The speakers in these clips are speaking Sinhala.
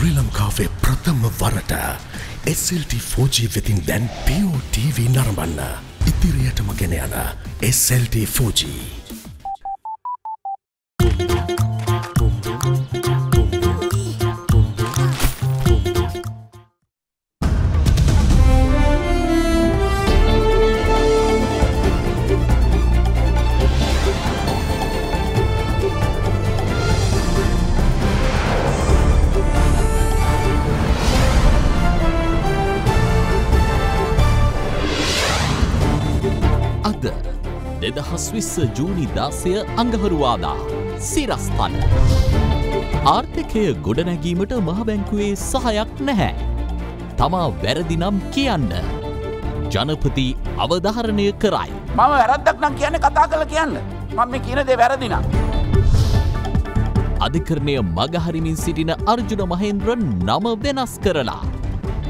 ශ්‍රී ලංකාවේ ප්‍රථම වරට SLT4G වෙතින් දැන් POTV නරඹන්න ඉදිරියටම ගෙන යන SLT4G ජූනි දාසය අඟහරුවාදා සිරස්ථන. ආර්ථිකය ගොඩනැගීමට මහබැංකුවේ සහයක් නැහැ. තමා වැරදිනම් කියන්න. ජනපති අවධාරණය කරයි. මම වැරද්දක් නම් කියන්න කතා කළ කියන්න. මම කියනදේ වැරදිනම්. අධිකරණය මගහරිමින් සිටින අර්ජුන මහෙන්ද්‍රන් නම වෙනස් කරලා.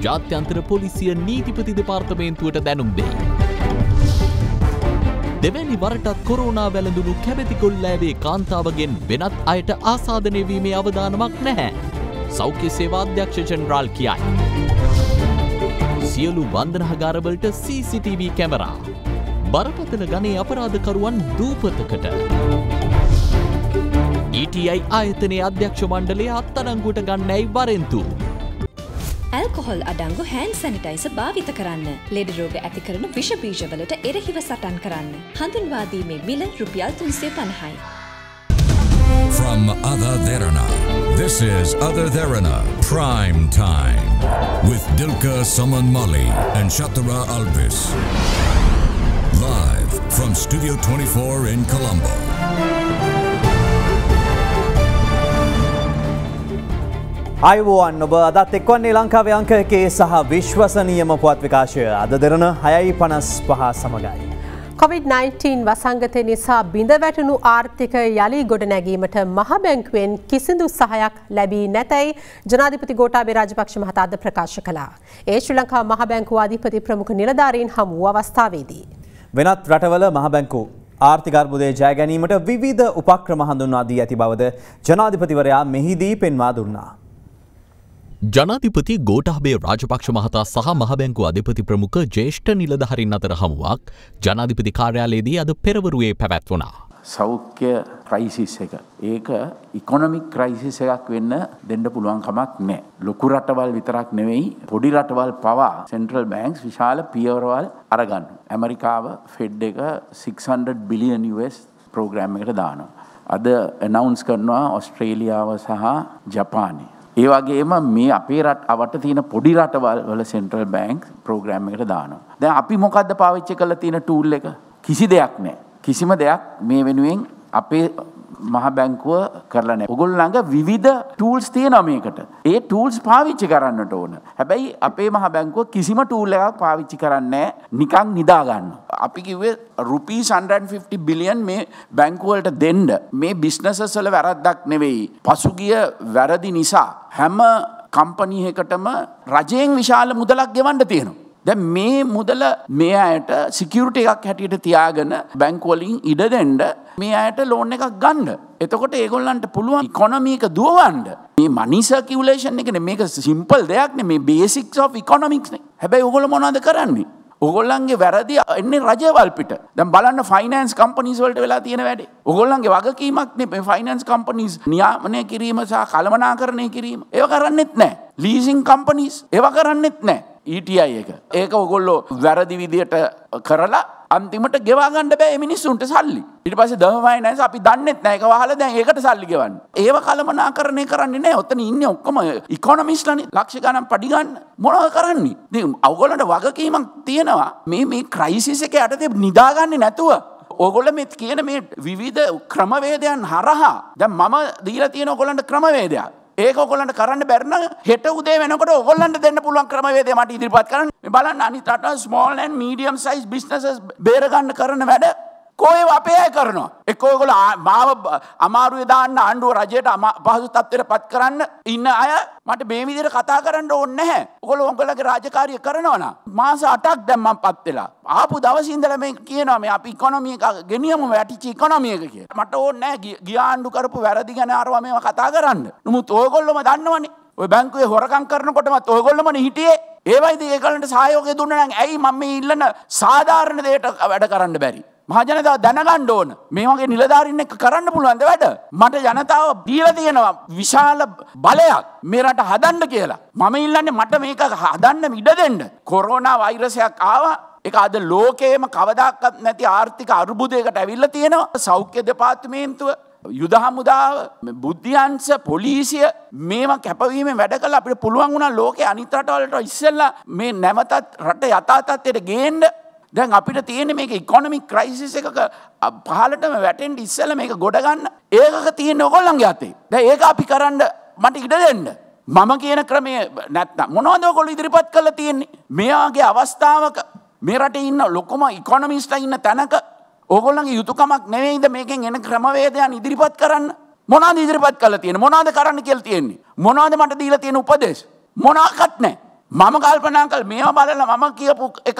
ජාත්‍යන්තර පොලිසිය නීතිපති දෙපාර්තමේන්තුවට දැනුම් දෙයි. දෙවැනි වරටත් කොරෝනා වැළඳුණු කැබැතිකොල්ලෑවේ කාන්තාවගෙන් වෙනත් අයට ආසාධනය වීමේ අවධානමක් නැහැ. සෞඛ්‍ය සේවාධ්‍යක්ෂ ජනරාල් කියයි. සියලු බන්ධනහගාරවලට CCTV කැමරා. බරපතල ගනේ අපරාධකරුවන් දූපතකට. ETI ආයතනයේ අධ්‍යක්ෂ මණ්ඩලය අත්අඩංගුවට ගන්නැයි වරෙන්තු. ඇල්කොහොල් අඩංගු හැන් සැනිටයිස භාවිත කරන්න. ලෙඩ රෝග ඇති කරන විෂබීජවලට එරහිව සටන් කරන්න. හඳුන්වාදීමේ මිල රුපියල් තුන්සේ පණහයි. From Other Dherana. This is Other Dherana Prime Time with Dilka Saman Mali and Shatara Albis. Live from Studio 24 in Colombo. අයවෝන් ඔබ අදත් එක්වන්නේ ලංකාවේ අංකකේ සහ විශ්වසනීයම පුවත් විකාශය අද දෙරන හයයි පනස් පහ සමඟයි. COVID-19 වසංගතය නිසා බිඳ වැටනු ආර්ථික යළි ගොඩ නැගීමට මහබැංකුවෙන් කිසිදු සහයක් ලැබී නැතැයි ජනාධිපති ගෝටාබේ රාජපක්ෂ මහතාද ප්‍රකාශ කළා. ඒ ශ්‍රී ලංකා මහබැංකු අධිපති ප්‍රමුඛ නිලධාරීන් හමුව අවස්ථාවේදී. වෙනත් රටවල මහබැංකු ආර්ථිකර්බුදය ජයගැනීමට විවිධ උපක්‍රම හඳුන්වා දී ඇති බවද ජනාධිපතිවරයා මෙහිදී පෙන්වා දුන්නා. ජනාධිපති ගෝටහබේ රාජපක්ෂ මහතා සහ මහබැංකු අධිපති ප්‍රමුඛ ජේෂ්ඨ නිලධහරින් අතර හමුවක් ජනාධිපති කාර්යාලයේදී අද පෙරවරුවේ පැවැත්වනා. සෞඛ්‍ය ක්‍රයිසිස් එක. ඒක ඉකොනොමික් ක්‍රයිසිස් එකක් වෙන්න දෙන්න පුළුවන් කමක් නෑ. ලොකු රටවල් විතරක් නෙවෙයි පොඩි රටවල් පවා සෙන්ට්‍රල් බෑන්ක්ස් විශාල පියවරවල් අරගන්න. ඇමරිකාව ෆෙඩ් එක 600 බිලියන් US ප්‍රෝග්‍රෑම් එකට දානවා. අද නවුන්ස් කරනවා ඔස්ට්‍රේලියාව සහ ජපානය. ඒ වගේම මේ අපේ රට අවට තියෙන පොඩි රටවල සෙන්ට්‍රල් බැංක් ප්‍රෝග්‍රම් එකට දානවා. දැන් අපි මොකද්ද පාවිච්චි කරලා තියෙන ටූල් එක? කිසි දෙයක් නැහැ. කිසිම දෙයක් මේ වෙනුවෙන් අපේ මහ බැංකුව කරලන උගුල්ලඟ විවිධ ටූල්ස් තියනමකට ඒ ටූල්ස් පාවිච්චි කරන්නට ඕන හැබැයි අපේ මහ බැංකුව කිසිම ටූල්ලයක් පාවිච්චි කරන්න නිකං නිදාගන්න. අපි කිවේ රුපී 150 බිලියන් මේ බැංකුවලට දෙන්ඩ මේ බිස්්නසසල වැරද්දක් නෙවෙයි පසුගිය වැරදි නිසා හැම කම්පනීහකටම රජයෙන් විශාල මුදලක් ගෙවන්ඩ තියෙනවා. දැ මේ මුදල මේ අයට සිකියුට එකක් හැටියට තියාගෙන බැංකෝලින් ඉඩ දෙන්ඩ මේ අයට ලෝන එකක් ගණ්ඩ. එතකොට ඒගොල්ලන්ට පුළුවන් කොනමීක දුවන්ඩ මේ මනිසකිවලේෂන් එකන මේක සිම්පල් දෙයක්න මේ බේසික් ෝ ඉකොනමික්න හැබැයි ඔගොල මොනාද කරන්නේ. ඔගොල්ලන්ගේ වැරදි එන්නේ රජවල්පිට දැම් බලන්න ෆයිනන්ස් කම්පනිස්වලට වෙලා තියෙන වැඩ ඔගොල්ලන්ගේ වගකීමක් මේ ෆයිනන්ස් කම්පනිස් නියාමනය කිරීම සහ කළමනා කරණය කිරීම ඒව කරන්නෙත් නෑ ලීසින් කම්පනිස් ඒව කරන්නෙත් නෑ ඊටයි e එක. ඒක ඔගොල්ලෝ වැරදි විදියට කරලා අන්තිමට ගෙවාගන්න බෑ මිනිස්සුන්ට සල්ලි ඉට පස දහමයි නෑ අපි දන්නෙත් නෑක හල දැන් ඒකට සල්ලි ගෙවන්න ඒව කළමනා කරණය කරන්නේ නෑ ඔතන ඉන්න ඔක්කොම ඉකොනමිස්ලනි ලක්ෂ ගනම් පඩිගන්න මොනව කරන්නේ ති අවගොලට වගකීමක් තියෙනවා මේ මේ ක්‍රයිසිස එක යටතේ නිදාගන්න නැතුව ඕගොල මෙත් කියන මේ විවිධ ක්‍රමවේදයන් හරහා දැ මම දීල තියෙන ඔගොලන්ට ක්‍රමවේදයක් ඒක ඔකොලන්ට කරන්න බැරන හෙට උදේ වෙනකට ඔගොල්ලන්ට දෙන්න පුළුවන් ක්‍රමවේදේ මට ඉදිරිපත් කරන්න බලන්න අනිතට small and medium size businesses බේරගන්න කරන වැඩ කෝය අපේ කරනවා. එකෝගොල මාව අමාරුව දාන්න ආණ්ඩුව රජයට පහසු තත්වයට පත් කරන්න ඉන්න අය මට බේවිදිර කතා කරන්න ඕන්න හැ ඔොල ඔොගලගේ රාජකාරය කරනවන. මාස අටක් දැම්මම් පත් වෙලා. ආපු දවසින්දල මේ කියනම අපි ඉකොනොමිය ගෙනියම වැටිචි ඉකොනමියක කිය මට ඕන්න ගියාණ්ඩු කරපු වැරදි ගැන අරවා මේම කතා කරන්න. නමුත් ඕගොල්ලොම දන්නවනේ ඔය බැංකුවේ හොරකම් කරනකොටම ඔයගොල්ලොමන හිටියේ ඒවයිද ඒකලට සහයෝගය දුන්න නම් ඇයි මම ඉල්ලන සාධාරණ දෙයට වැඩ කරන්න බැරි මහජනතාව දැනගන්න ඕන මේ වගේ නිලධාරින් එක කරන්න පුළුවන්ද වැඩ මට ජනතාව දීලා තියෙනවා විශාල බලයක් මේ රට හදන්න කියලා මම ඉල්ලන්නේ මට මේක හදන්න ඉඩ දෙන්න කොරෝනා වෛරසයක් ආවා එක අද ලෝකයේම කවදාක්වත් නැති ආර්ථික අර්බුදයකට ඇවිල්ලා තියෙනවා සෞඛ්‍ය දෙපාර්තමේන්තුව යුද හමුදාව බුද්ධියන්ස පොලිසිය මේවා කැපවීම වැඩ කළ අපිට පුළුවන් වුණා ලෝකේ අනිත් රටවලට ඉස්සෙල්ලා මේ නැමතත් රට යථා තත්ත්වයට ගේන්න දැන් අපිට තියෙන මේක ඉකොනමික් ක්‍රයිසිස් එකක පහලටම වැටෙන්ට ඉස්සල මේක ගොඩගන්න ඒකක තියෙන ඔකොල්ලන්ගේ අතේ දැ ඒක අපි කරන්න මට ඉඩ දෙන්න. මම කියන ක්‍රමය නැත්ත මොනෝදෝකොල ඉදිරිපත් කළ තියෙන්නේ මෙයාගේ අවස්ථාවක මෙරට ඉන්න ලොකොම ඉකොනමිස්ට ඉන්න තැනක ඕගොල්ලගේ යුතුකමක් නෙවෙයිද මේකෙන් එන ක්‍රමවේදයන් ඉදිරිපත් කරන්න මොනාද ඉදිරිපත් කල තියෙන මොනාද කරන්න කෙල් තියෙන්නේ මොනාද මට දීල තියෙන උපදේශ මොනාකත් නෑ මම කල්පනා කල් මේවා බලල මම කියපු එක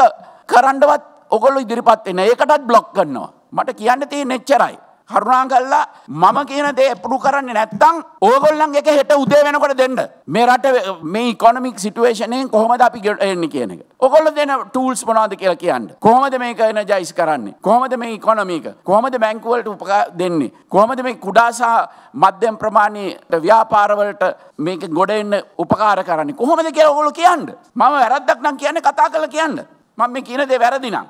කරන්නවත් ඔගොල්ලු ඉදිරිපත් වෙන ඒකටත් බ්ලොක් කරනවා. මට කියන්න තියෙන එච්චරයි. කරුණා කල්ලා මම කියන දේ එපඩු කරන්නේ නැත්තං ඕගොල්ලන් එක හෙට උදේ වෙනකොට දෙන්න. මේ රට මේ කොනමික් සිටුවේෂනයෙන් කොහොමද අපි ගෙට එන්න කියන එක. ඔකොල්ල දෙන ටූල්ස් මොනාද කියලා කියන්න. කොහොමද මේක එන ජයිස් කරන්නේ. කොහොමද මේ ඉකොනමීක. කොහොමද බැංකුවලට උපකා දෙන්නේ. කොහොමද මේ කුඩාසා මධ්‍යම් ප්‍රමාණයට ව්‍යාපාරවලට මේක ගොඩ එන්න උපකාර කරන්නේ. කොහොමද කියලා ඔගොල්ලෝ කියන්න. මම වැරද්දක් නම් කියන්නේ කතා කරලා කියන්න. මම මේ කියන දේ වැරදි නම්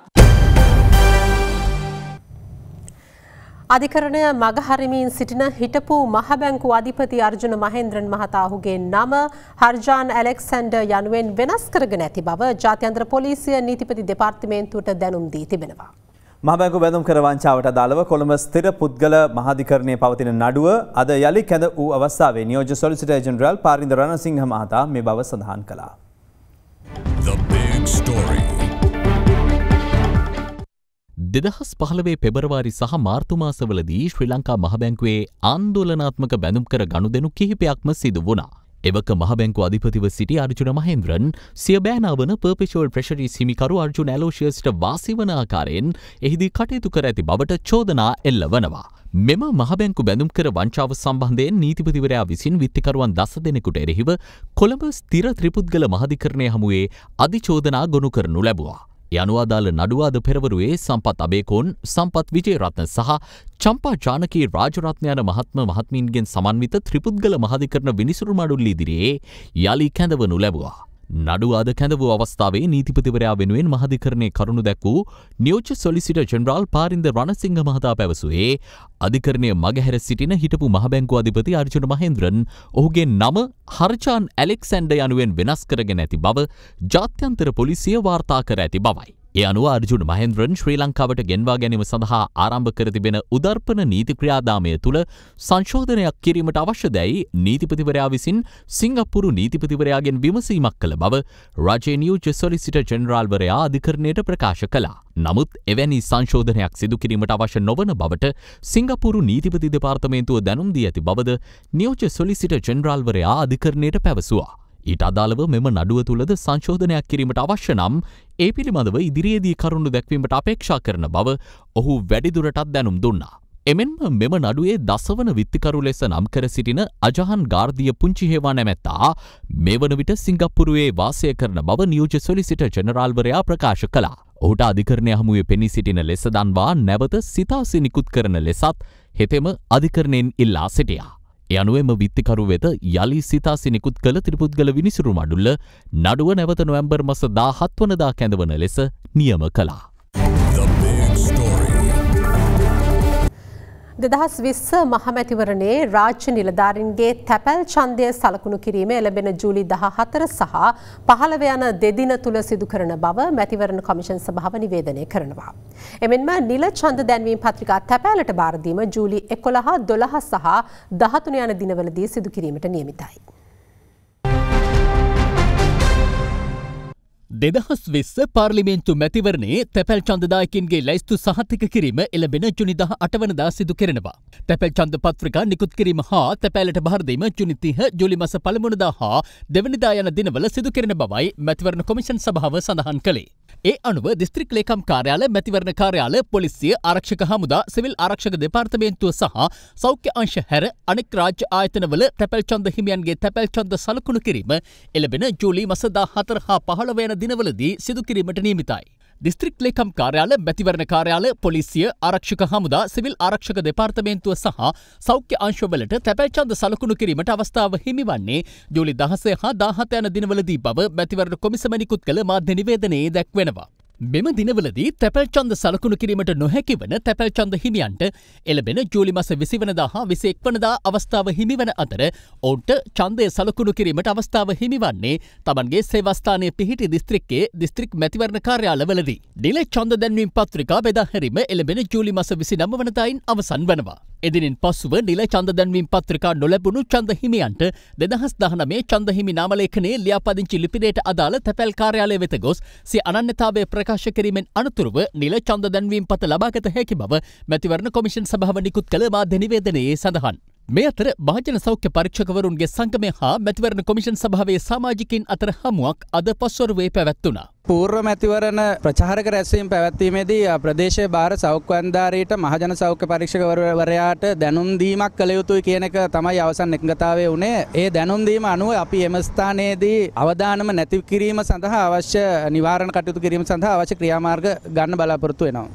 අධිකරණය මගහරිමින් සිටින හිටපු මහබැංකු අධිපති අර්ජුන මහෙන්ද්‍රන් මහතාහුගේ නම හර්ජාන් ඇලෙක්සන්ඩ යනුවෙන් වෙනස් කරගෙන ඇති බව ජාත්‍යන්ත්‍ර පොලිසිය නීතිපති දෙපාර්තිමේන්තුවට දැනුම් දී තිබෙනවා. මහබැංකු බැඳම් කරවංචාවට දාළව කොළඹ ස්ථිර පුද්ගල මහාධිකරණය පවතින නඩුව අද යළි කැඳ වූ අවස්ථාවේ නියෝජ සොලිසිට ජෙනරල් පාරින්ද රණසිංහ මහතා මේ බව සඳහන් කළා. දෙදහස් පහළවේ පෙබරවාරි සහ මාර්තුමාසවලදී ශ්‍රී ලංකා මහබැංකුවේ ආන්දෝලනාත්මක බැඳුම් කර ගණුදෙනු කිහිපයක්ම සිදු වුණා. එවක මහබැංකු අධිපතිව සිටි අර්ජුන මහේන්ද්‍රන් සිය බෑනාවන පර්පිෂුවල් ප්‍රෙෂරි හිමිකරු අර්ජුන ඇලෝෂියස්ට වාසි වන ආකාරයෙන් එහිදී කටයුතු කර ඇති බවට චෝදනා එල්ල වනවා. මෙම මහබැංකු බැඳුම් කර වංචාව සම්බන්ධයෙන් නීතිපතිවරයා විසින් විත්තිකරුවන් දස දෙනෙකුට එරෙහිව කොළඹ ස්තිර ත්‍රිපුද්ගල මහධිකරණය හමුවේ අධිචෝදනා ගොනු කරනු ලැබවා. ඒ අනුවාදාළ නඩුවාද පෙරවරුවේ සම්පත් අබේකෝන් සම්පත් විජේරත්න සහ චම්පා ජානකී රාජරත්න යන මහත්ම මහත්මීන්ගෙන් සමන්විත ත්‍රිපුද්ගල මහධිකරණ විනිසුරු මඩුල්ල ඉදිරියේ යළි කැඳවනු ලැබුවා. නඩුව අද කැඳවූ අවස්ථාවේ නීතිපතිවරයා වෙනුවෙන් මහධිකරණය කරුණු දැක්වූ නියෝජ්‍ය සොලිසිට ජෙනරාල් පාරින්ද රණසිංහ මහතා පැවසුවේ අධිකරණය මගහැර සිටින හිටපු මහබැංකු අධිපති අර්ජුන මහේන්ද්‍රන් ඔහුගේ නම හර්චාන් ඇලෙක්සැන්ඩ යනුවෙන් වෙනස් කරගෙන ඇති බව ජාත්‍යන්තර පොලිසිය වාර්තා කර ඇති බවයි. ඒ අනුව අර්ජුන මහන්ද්‍රන් ශ්‍රී ලංකාවට ගෙන්වා ගැනීම සඳහා ආරම්භ කර තිබෙන උදර්පන නීති ක්‍රියාදාමය තුළ සංශෝධනයක් කිරීමට අවශ්‍ය දැයි නීතිපතිවරයා විසින් සිංගප්පුරු නීතිපතිවරයාගෙන් විමසීමක් කළ බව රජේ නියෝජ්‍ය සොලිසිට ජෙනරාල්වරයා අධිකරණයට ප්‍රකාශ කළා. නමුත් එවැනි සංශෝධනයක් සිදු කිරීමට අවශ්‍ය නොවන බවට සිංගප්පුරු නීතිපති දෙපාර්තමේන්තුව දැනුම් දී ඇති බවද නියෝජ්‍ය සොලිසිට ජෙනරාල්වරයා අධිකරණයට පැවසුවා. ඊට අදාළව මෙම නඩුව තුළද සංශෝධනයක් කිරීමට අවශ්‍ය නම් ඒ පිළිබඳව ඉදිරියේදී කරුණු දැක්වීමට අපේක්ෂා කරන බව ඔහු වැඩිදුරටත් දැනුම් දුන්නා. එමෙන්ම මෙම නඩුවේ දසවන විත්තිකරු ලෙස නම් කර සිටින අජහන් ගාර්දිය පුංචිහේවා නැමැත්තා මේ වන විට සිංගප්පුරුවේ වාසය කරන බව නියෝජ සොලිසිට ජනරාල්වරයා ප්‍රකාශ කළා. ඔහුට අධිකරණය හමුවේ පෙනී සිටින ලෙස දන්වා නැවත සිතාසි නිකුත් කරන ලෙසත් හෙතෙම අධිකරණයෙන් ඉල්ලා සිටියා. යනුවෙම විත්තිකරු වෙත යළි සිතාසි නිකුත් කළ ත්‍රිපුද්ගල විනිසුරු මඩුල්ල නඩුව නැවත නොවැම්බර් මස 17 වනදා කැඳවන ලෙස නියම කළා. දෙදහස් විස්ස මහමැතිවරණේ රාජ්‍ය නිලධාරින්ගේ තැපැල් ඡන්දය සලකුණු කිරීම එළඹෙන ජූලි දහ හතර සහ පහළව යන දෙදින තුළ සිදු කරන බව මැතිවරණ කොමිෂන් සභාව නිවේදනය කරනවා. එමෙන්ම නිල ඡන්ද දැන්වීම් පත්‍රිකා තැපැලට බාරදීම ජූලි එකොළහ දොළහ සහ දහතුන යන දිනවලදී සිදු කිරීමට නියමිතයි. දෙදහස් වෙස්ස පාර්ලිමේන්තු මැතිවරණේ තැපැල් චන්දදායකින්ගේ ලැස්තු සහතික කිරීම එළබෙන ජුනිදහ අටවනදා සිදු කෙරෙනවා. තැපැල් චන්ද පත්‍රිකා නිකුත් කිරීම හා තැපැලට භාරදීම ජුනිතිහ ජුලි මස පළමුණදා හා දෙවනිදා යන දිනවල සිදු කෙරෙන බවයි මැතිවරණ කොමිෂන් සභාව සඳහන් කළේ. ඒ අනුව දිස්ත්‍රික් ලේකම් කාර්යාල මැතිවරණ කාර්යාල පොලිසිය ආරක්ෂක හමුදා සිවිල් ආරක්ෂක දෙපාර්තමේන්තුව සහ සෞඛ්‍ය අංශ හැර අනෙක් රාජ්‍ය ආයතනවල තැපැල් ඡන්ද හිමියන්ගේ තැපැල් ඡන්ද සලකුණු කිරීම එළබෙන ජූලි මස 14 හා 15 වෙනි දිනවලදී සිදු කිරීමට නියමිතයි. දිස්ත්‍රික් ලේකම් කාර්යාල මැතිවරණ කාර්යාල පොලිසිය ආරක්ෂක හමුදා සිවිල් ආරක්ෂක දෙපාර්තමේන්තුව සහ සෞඛ්‍ය අංශවලට තැපැල් ඡන්ද සලකුණු කිරීමට අවස්ථාව හිමිවන්නේ ජූලි දහසය හා දාහත යන දිනවලදී බව මැතිවරණ කොමිසම නිකුත් කළ මාධ්‍ය නිවේදනයේ දැක්වෙනවා. මෙම දිනවලදී තැපැල් චන්ද සලකුණු කිරීමට නොහැකි වන තැපැල් චන්ද හිමියන්ට එළබෙන ජූලි මස විසිවනදා හා විසෙක් වනදා අවස්ථාව හිමිවන අතර ඔවුන්ට චන්දය සලකුණු කිරීමට අවස්ථාව හිමිවන්නේ තමන්ගේ සේවස්ථානය පිහිටි දිස්ත්‍රික්කේ දිස්ත්‍රික් මැතිවරණ කාර්යාලවලදී. නිල චන්ද දැන්වීම් පත්‍රිකා බෙදාහැරීම එළබෙන ජූලි මස විසිනම වනතයින් අවසන් වනවා. එදිනින් පසුව නිල චන්ද දැන්වීම් පත්‍රිකා නොලැබුණු චන්ද හිමියන්ට දෙදහස් දහනමේ චන්ද හිමි නාමලේඛනයේ ලියාපදිංචි ලිපිඩේට අදාළ තැපැල් කාර්යාලය වෙත ගොස් සිය අනන්‍යතාවය ප්‍රකාශ කිරීමෙන් අනතුරුව නිල චන්ද දැන්වීම් පත ලබාගත හැකි බව මැතිවරණ කොමිෂන් සභාව නිකුත් කළ මාධ්‍ය නිවේදනයේ සඳහන්. මේ අතර භාජන සෞඛ්‍ය පරීක්ෂකවරුන්ගේ සංගමය හා මැතිවරණ කොමිෂන් සභාවේ සමාජිකින් අතර හමුවක් අද පස්වරුවේ පැවැත්වුණා. පූර්ව මැතිවරණ ප්‍රචාරක රැස්වීම් පැවැත්වීමේදී ප්‍රදේශය භාර සෞඛ්‍යන්ධාරීට මහජන සෞඛ්‍ය පරීක්ෂකවරවරයාට දැනුම් දීමක් කළ යුතුයි කියන එක තමයි අවසන් එකඟතාවය වුණේ. ඒ දැනුම් දීම අනුව අපි එම ස්ථානයේදී අවදානම නැති කිරීම සඳහා අවශ්‍ය නිවාරණ කටයුතු කිරීම සඳහා අවශ්‍ය ක්‍රියාමාර්ග ගන්න බලාපොරොත්තු වෙනවා.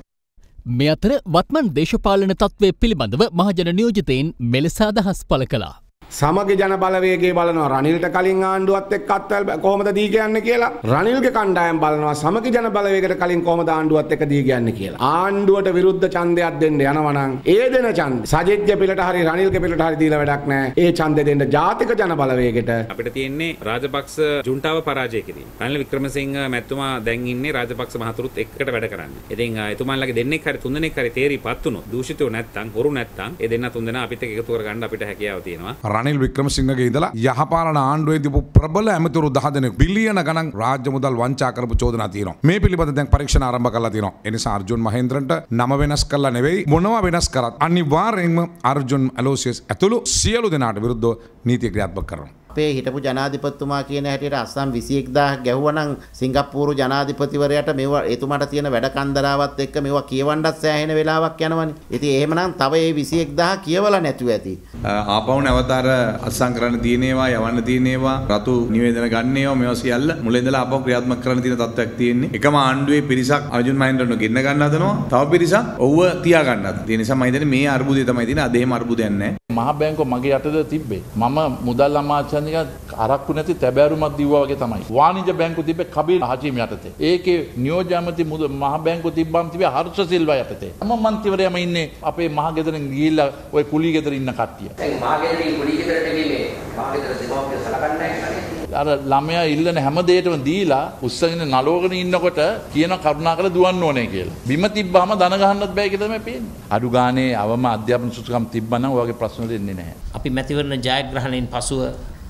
මේ අතර වත්මන් දේශපාලන තත්ත්වය පිළිබඳව මහජන නියෝජතයෙන් මෙලෙස අදහස් පළ කලා. සමග ජන බලවේගේ බලනවා රනිල්ට කලින් ආණ්ඩුවත් එක්ක අත්වැල් කොහොමද දී කියන්නේ කියලා. රනිල්ගේ කණ්ඩායම් බලනවා සමග ජන බලවේගයට කලින් කොහොමද ආණ්ඩුවත් එක්ක දී කියන්නේ කියලා. ආණ්ඩුවට විරුද්ධ ඡන්දයක් දෙන්න යනවා නම් ඒ දෙන ඡන්ද සජිත්ගේ පිළට හරි රනිල්ගේ පිළට හරි දීලා වැඩක් නැහැ. ඒ ඡන්දය දෙන්න ජාතික ජන බලවේගයට අපිට තියෙන්නේ රාජපක්ෂ ජුන්ටාව පරාජය කිරීම. රනිල් වික්‍රමසිංහ මැතිතුමා දැන් ඉන්නේ රාජපක්ෂ මහතුරුත් එක්කට වැඩ කරන්නේ. ඉතින් එතුමාලගේ දෙන්නෙක් හරි තුන්දෙනෙක් හරි තේරිපත් වුණොත් දූෂිතව නැත්තම් හොරු නැත්තම් ඒ දෙන්න තුන්දෙනා අපිත් එක්ක එකතු කරගන්න අපිට හැකියාව තියෙනවා. රනිල් වික්‍රමසිංහගේ ඉඳලා යහපාලන ආණ්ඩුවේදී ප්‍රබල ඇමතිවරු 10 දෙනෙක් බිලියන ගණන් රාජ්‍ය මුදල් වංචා කරපු චෝදනා තියෙනවා. මේ පිළිබඳ දැන් පරීක්ෂණ ආරම්භ කරලා තියෙනවා. ඒ නිසා අර්ජුන් මහේන්ද්‍රන්ට නම වෙනස් කරලා නෙවෙයි මොනවා වෙනස් කරත් අනිවාර්යයෙන්ම අර්ජුන් ඇලෝසියස් ඇතුළු සියලු දෙනාට විරුද්ධව නීති ක්‍රියාත්මක කරනවා. අපේ හිටපු ජනාධිපතිතුමා කියන හැටියට අස්සම් 21000ක් ගැහුවනම් සිංගප්පූරු ජනාධිපතිවරයාට මේවා එතුමාට තියෙන වැඩ කන්දරාවත් එක්ක මේවා කියවන්නත් සෑහෙන වෙලාවක් යනවනේ. ඉතින් එහෙමනම් තව ඒ 21000 කියවලා නැතුව ඇති. ආපහු නැවත අර අස්සම් කරන්න තියෙනේවා යවන්න තියෙනේවා රතු නිවේදන ගන්නේවා මේවා සියල්ල මුල ඉඳලා ආපහු ක්‍රියාත්මක කරන්න තියෙන තත්ත්වයක් තියෙන්නේ. එකම ආණ්ඩුවේ පිරිසක් අර්ජුන් මහින්දරණ ගෙන්න ගන්න හදනවා. තව පිරිසක් ඔව්ව තියා ගන්න හදනවා. ඒ නිසා මම හිතන්නේ මේ අර්බුදය තමයි තියෙන්නේ. අද එහෙම අර්බුදයක් නැහැ. මහ බැංකුව මගේ යටද තිබ්බේ. මම මුදල් අමාත්‍යංශ නිකන් අරක්කු නැති තැබෑරුමක් දීවා වගේ තමයි. වාණිජ බැංකු තිබ්බේ කබීර් හාජිම් යටතේ. ඒකේ නියෝජ්‍ය ඇමති මහ බැංකු තිබ්බම් තිබ්බේ හර්ෂ සිල්වා යටතේ. තම මන්ත්‍රීවරයම ඉන්නේ අපේ මහ ගෙදරින් ගිහිල්ලා ওই කුලී ගෙදර ඉන්න කට්ටිය. දැන් මහ ගෙදරින් කුලී ගෙදරට ගිහිල්ලා මහ ගෙදර දෙමව්පිය සලකන්නේ නැහැ. අර ළමයා ඉල්ලන හැම දෙයකටම දීලා උස්සගෙන නලෝගෙන ඉන්නකොට කියන කරුණා කරලා දුවන්න ඕනේ කියලා. බිම තිබ්බාම දන ගහන්නත් බෑ කියලා තමයි පේන්නේ. අඩු ගානේ අවම අධ්‍යාපන සුසුකම් තිබ්බනම් ඔයගේ ප්‍රශ්න දෙන්නේ නැහැ. අපි මැතිවරණ ජයග්‍රහණයෙන් පසුව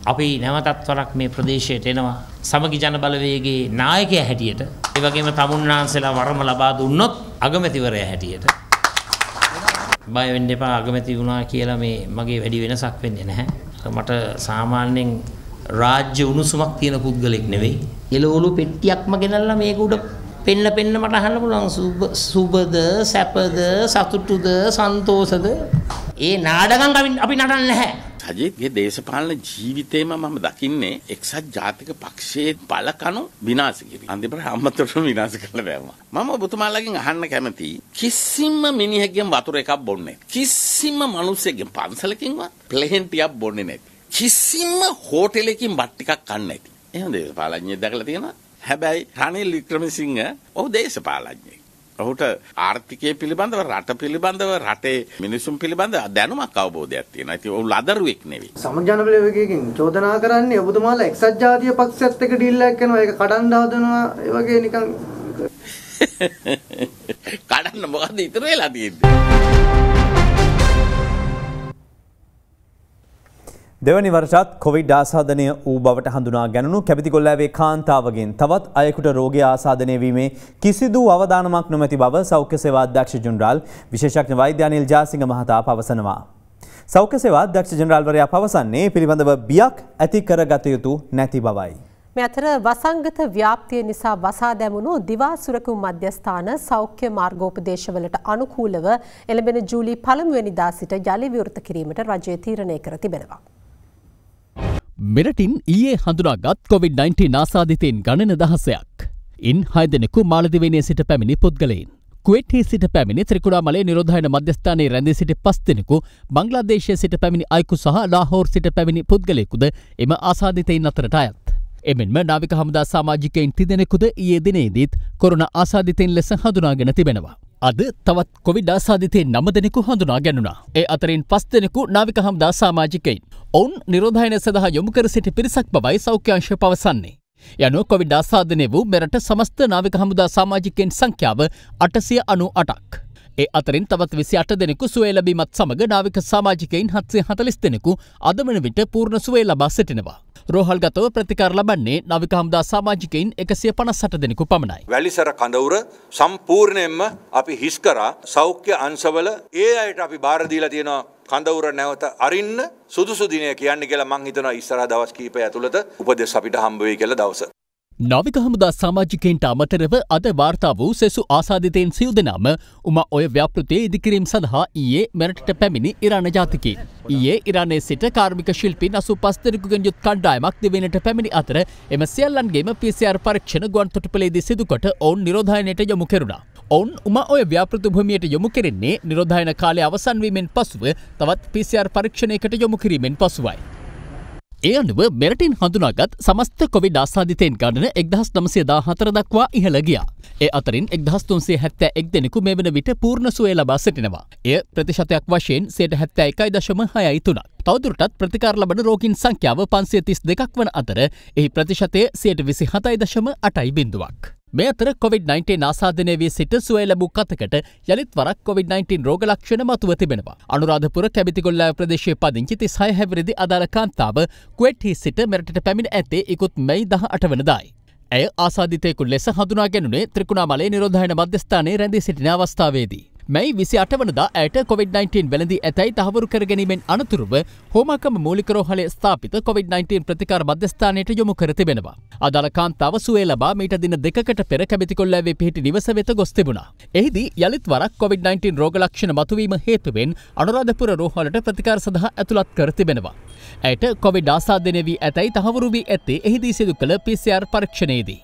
අපි නැවතත් වරක් මේ ප්‍රදේශයට එනවා සමගි ජන බලවේගයේ නායකයා හැටියට ඒ වගේම තමුන්නාන්සලා වරම ලබා දුන්නොත් අගමැතිවරයා හැටියට බය වෙන්න එපා අගමැති වුණා කියලා මේ මගේ වැඩි වෙනසක් වෙන්නේ නැහැ මට සාමාන්‍යයෙන් රාජ්‍ය උණුසුමක් තියෙන පුද්ගලෙක් නෙවෙයි එළවලු පෙට්ටියක්ම ගෙනල්ලා මේක උඩ පෙන්න පෙන්න මට අහන්න පුළුවන් සුබද සැපද සතුටුද සන්තෝෂද ඒ නාඩගම් අපි නටන්නේ නැහැ සජිත්ගේ දේශපාලන ජීවිතේම මම දකින්නේ එක්සත් ජාතික පක්ෂයේ බලකණු විනාශ කිරීම. අන්තිමට අම්මතරම විනාශ කළා දැම්මා. මම ඔබතුමාලාගෙන් අහන්න කැමතියි කිසිම මිනිහෙක්ගෙන් වතුර එකක් බොන්නේ කිසිම මිනිහෙක්ගෙන් පන්සලකින්වත් ප්ලේන් ටිකක් බොන්නේ නැති. කිසිම හෝටලයකින් බත් ටිකක් කන්නේ නැති. එහෙම දේශපාලඥයෙක් දැකලා තියෙනවා. හැබැයි රනිල් වික්‍රමසිංහ ඔහු දේශපාලඥයෙක්. ඔහුට ආර්ථිකය පිළිබඳව රට පිළිබඳව රටේ මිනිසුන් පිළිබඳ දැනුමක් අවබෝධයක් තියෙනවා. ඉතින් ඔහු ලදරුවෙක් නෙවෙයි. සමජන බලවේගයෙන් චෝදනා කරන්නේ ඔබතුමාලා එක්සත් ජාතික පක්ෂයත් එක්ක ඩීල් එකක් කරනවා. ඒක කඩන් හදනවා. ඒ වගේ නිකන් කඩන්න මොකද්ද ඉතුරු වෙලා තියෙන්නේ? දෙවනි වර්ෂත් කොවිඩ් ආසාධනය වූ බවට හඳුනා ගැනුණු කැපිතිගොල්ලෑවේ කාන්තාවගෙන් තවත් අයෙකුට රෝගය ආසාධනය වීමේ කිසිදු අවධානමක් නොමැති බව සෞඛ්‍ය සේවා අධ්‍යක්ෂ ජනරාල් විශේෂඥ වෛද්‍ය අනිල් ජාසිංහ මහතා පවසනවා. සෞඛ්‍ය සේවා අධ්‍යක්ෂ ජනරාල්වරයා පවසන්නේ පිළිබඳව බියක් ඇති කරගත යුතු නැති බවයි. මේ අතර වසංගත ව්‍යාප්තිය නිසා වසා දැමුණු දිවා සුරකු මධ්‍යස්ථාන සෞඛ්‍ය මාර්ගෝපදේශවලට අනුකූලව එළඹෙන ජූලි පළමුවෙනිදා සිට යළි විවෘත කිරීමට රජය තීරණය කර තිබෙනවා. මෙරටින් ඊයේ හඳුනාගත් කොවිD-19 නාසාධිතයෙන් ගණන දහසයක්. ඉන් හය දෙනෙකු මාලදිවේනය සිට පැමිණි පුද්ගලයින්. කුවටේ සිට පැමිණි ත්‍රිකුණාමලේ නිරෝධයන මධ්‍යස්ථානයේ රැඳී සිට පස් දෙනෙකු බංගලාදේශය සිට පැමිණි අයකු සහ ලාහෝර් සිට පැමිණි පුද්ගලයෙකුද එම ආසාධිතයින් අතරට අයත්. එමෙන්ම නාවික හමුදා සාමාජිකයින් තිදෙනෙකුද ඊයේ දිනේදීත් කොරුණ ආසාධිතයින් ලෙස හඳුනාගෙන තිබෙනවා. අද තවත් කොවිඩ් ආසාධිතය නම දෙනෙකු හඳුනා ගැනුණා. ඒ අතරින් පස් දෙනෙකු නාවික හම්දා සාමාජිකයින්. ඔවුන් නිරෝධයන සඳහා යොමුකර සිටි පිරිසක් බවයි සෞඛ්‍යංශ පවසන්නේ. යනු කොවිඩ් ආසාධනය වූ මෙරට සමස්ත නාවික හමුදා සාමාජිකයෙන් සංඛ්‍යාව අටසිය අනු අටක්. ඒ අතරින් තවත් විසි අට දෙනෙකු සුවේ ලැබීමත් සමඟ නාවික සමාජිකයින් හත්සේ හතලිස් දෙනෙකු අද වන විට පූර්ණ සුවේ ලබා සිටිනවා. රෝහල් ගතව ප්‍රතිකාර ලබන්නේ නවික හමුදා සමාජිකයින් එකසිය පනස්සට දෙනෙකු පමණයි. වැලිසර කඳවුර සම්පූර්ණයෙන්ම අපි හිස්කරා සෞඛ්‍ය අන්සවල ඒ අයට අපි භාරදීලා තියෙනවා කඳවුර නැවත අරින්න සුදුසු දිනය කියන්නේ කියලා මං හිතනවා ඉස්සරහ දවස් කීපය ඇතුළත උපදෙස් අපිට හම්බ වෙයි කියලා දවස නවික හමුදා සාමාජිකයන්ට අමතරව අද වාර්තා වූ සෙසු ආසාධිතයෙන් සියු දෙනාම උම ඔය ව්‍යාපෘතිය ඉදිකිරීම් සඳහා ඊයේ මෙරටට පැමිණි ඉරාණ ජාතිකි. ඊයේ ඉරාණය සිට කාර්මික ශිල්පින් අසු පස්තෙරකුගෙන් යුත් කණ්ඩායමක් දෙවෙනට පැමිණි අතර එම සියල්ලන්ගේම පිසිR පරීක්ෂණ ගුවන් තොටුපලේදී සිදුකොට ඔවුන් නිරෝධායනයට යොමු කෙරුණා. ඔවුන් උම ඔය ව්‍යාපෘති භූමියට යොමු කෙරෙන්නේ නිරෝධායන කාලය අවසන් වීමෙන් පසුව තවත් පිසිR පරීක්ෂණයකට යොමු කිරීමෙන් පසුවයි. ඒ අනුව මෙරටින් හඳුනාගත් සමස්ත කොවිඩ් ආසාධිතයෙන් ගණන එක්දහස් නමසේ දා හතර දක්වා ඉහළ ගියා. ඒ අතරින් එක්දහස්තුන්සේ හැත්තෑ එක් දෙනෙකු මේ වන විට පූර්ණ සුවේ ලබා සිටිනවා. එය ප්‍රතිශතයක් වශයෙන් සයට හැත්තෑ එකයි දශම හයයි තුනක්. තවදුරටත් ප්‍රතිකාර ලබන රෝගින් සංඛ්‍යාව පන්සේ තිස් දෙකක් වන අතර එහි ප්‍රතිශතය සයට විසි හතයි දශම අටයි බිඳුවක්. මේ අතර COොVID-19 ආසාධනය වී සිට සුවය ලැබූ කතකට යළිත් වරක් COොVID-19 රෝගලක්ෂණ මතුව තිබෙනවා. අනුරාධපුර කැබිතිගොල්ලා ප්‍රදේශය පදිංචි තිස්හය හැවිරිදි අදාළ කාන්තාව කුවට්හි සිට මෙරට පැමිණ ඇතේ ඉකුත් මෙයි දහ අට වනදායි. ඇය ආසාධිතයකු ලෙස හඳුනා ගැනුනේ ත්‍රිකුණා මලේ නිරෝධයන මධ්‍යස්ථානයේ රැඳී සිටින අවස්ථාවේදී. මැයි විසි අටවනදා ඇයට COොVID-19 වැලඳී ඇතැයි තහවරු කරගැනීමෙන් අනතුරුව හෝමකම මූලිකරෝහල ස්ථාපිත COොVID-19 ප්‍රතිකාර මධ්‍යස්ථානයට යොමු කර තිබෙනවා. අදාළ කාන්තාව සුවේ ලබා මීට දින දෙකකට පෙර කැමති කොල්ලෑවේ පිහිටි නිවස වෙත ගොස් තිබුණා. එහිදී යළිත් වරක් COොVID-19 රෝගලක්ෂණ මතුවීම හේතුවෙන් අනුරාධපුර රෝහලට ප්‍රතිකාර සඳහා ඇතුළත් කර තිබෙනවා. ඇයට කොවිඩ් ආසාධනය වී ඇතැයි තහවරු වී ඇත්තේ එහිදී සිදු කළ PCR පරීක්ෂණයේදී.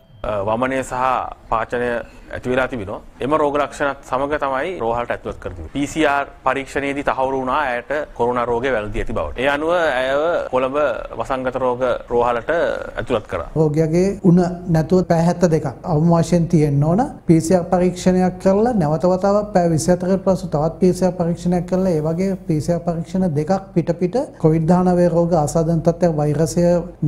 වමනය සහ පාචනය ඇති වෙලා තිබෙනවා. එම රෝග ලක්ෂණත් සමග තමයි රෝහලට ඇතුළත් කර තිබෙන්නේ. PCR පරීක්ෂණයේදී තහවුරු වුණා ඇයට කොරෝනා රෝගේ වැළඳී ඇති බවට. ඒ අනුව ඇයව කොළඹ වසංගත රෝග රෝහලට ඇතුළත් කරා. රෝගියාගේ උණ නැතුව පැය 72ක් අවම වශයෙන් තියෙන්න ඕන. PCR පරීක්ෂණයක් කරලා නැවත වතාවක් පැය 24කට පසු තවත් PCR පරීක්ෂණයක් කරලා ඒ වගේ PCR පරීක්ෂණ දෙකක් පිට පිට COVID-19 රෝග ආසාදන තත්ත්වයක් වෛරසය